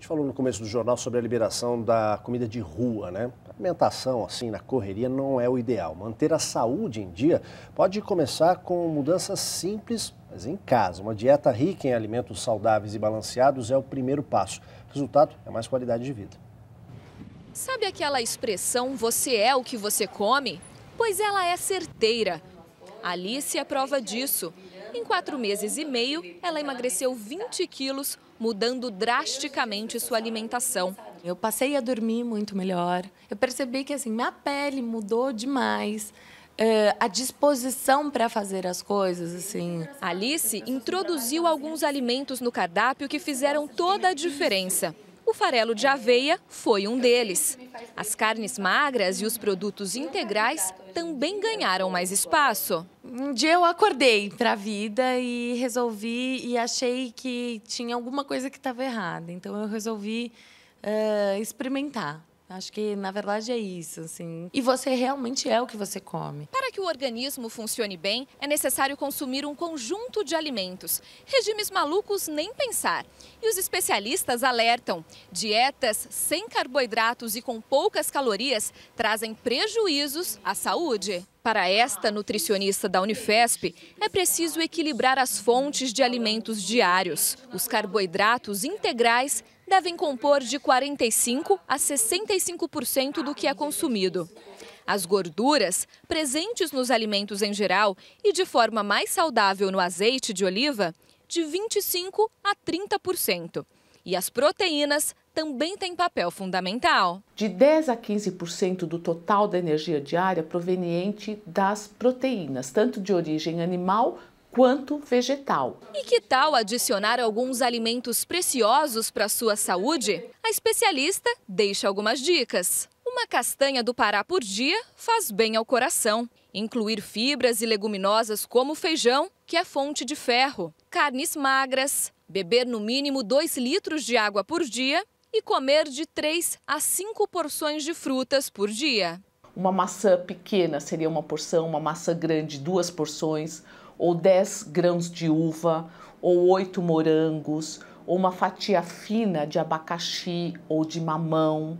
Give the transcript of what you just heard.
gente falou no começo do jornal sobre a liberação da comida de rua, né? A alimentação, assim, na correria não é o ideal. Manter a saúde em dia pode começar com mudanças simples, mas em casa. Uma dieta rica em alimentos saudáveis e balanceados é o primeiro passo. O resultado é mais qualidade de vida. Sabe aquela expressão você é o que você come? Pois ela é certeira. Alice é prova disso. Em quatro meses e meio, ela emagreceu 20 quilos, mudando drasticamente sua alimentação. Eu passei a dormir muito melhor. Eu percebi que assim minha pele mudou demais. Eh, a disposição para fazer as coisas, assim. Alice introduziu alguns alimentos no cardápio que fizeram toda a diferença. O farelo de aveia foi um deles. As carnes magras e os produtos integrais também ganharam mais espaço um dia eu acordei para a vida e resolvi e achei que tinha alguma coisa que estava errada. Então eu resolvi uh, experimentar. Acho que na verdade é isso, assim. E você realmente é o que você come. Para que o organismo funcione bem, é necessário consumir um conjunto de alimentos. Regimes malucos nem pensar. E os especialistas alertam: dietas sem carboidratos e com poucas calorias trazem prejuízos à saúde. Para esta nutricionista da Unifesp, é preciso equilibrar as fontes de alimentos diários. Os carboidratos integrais devem compor de 45% a 65% do que é consumido. As gorduras, presentes nos alimentos em geral e de forma mais saudável no azeite de oliva, de 25% a 30%. E as proteínas também têm papel fundamental. De 10 a 15% do total da energia diária proveniente das proteínas, tanto de origem animal quanto vegetal. E que tal adicionar alguns alimentos preciosos para sua saúde? A especialista deixa algumas dicas. Uma castanha do Pará por dia faz bem ao coração. Incluir fibras e leguminosas como feijão, que é fonte de ferro, carnes magras, beber no mínimo 2 litros de água por dia e comer de 3 a 5 porções de frutas por dia. Uma maçã pequena seria uma porção, uma maçã grande, duas porções ou 10 grãos de uva, ou 8 morangos, ou uma fatia fina de abacaxi ou de mamão.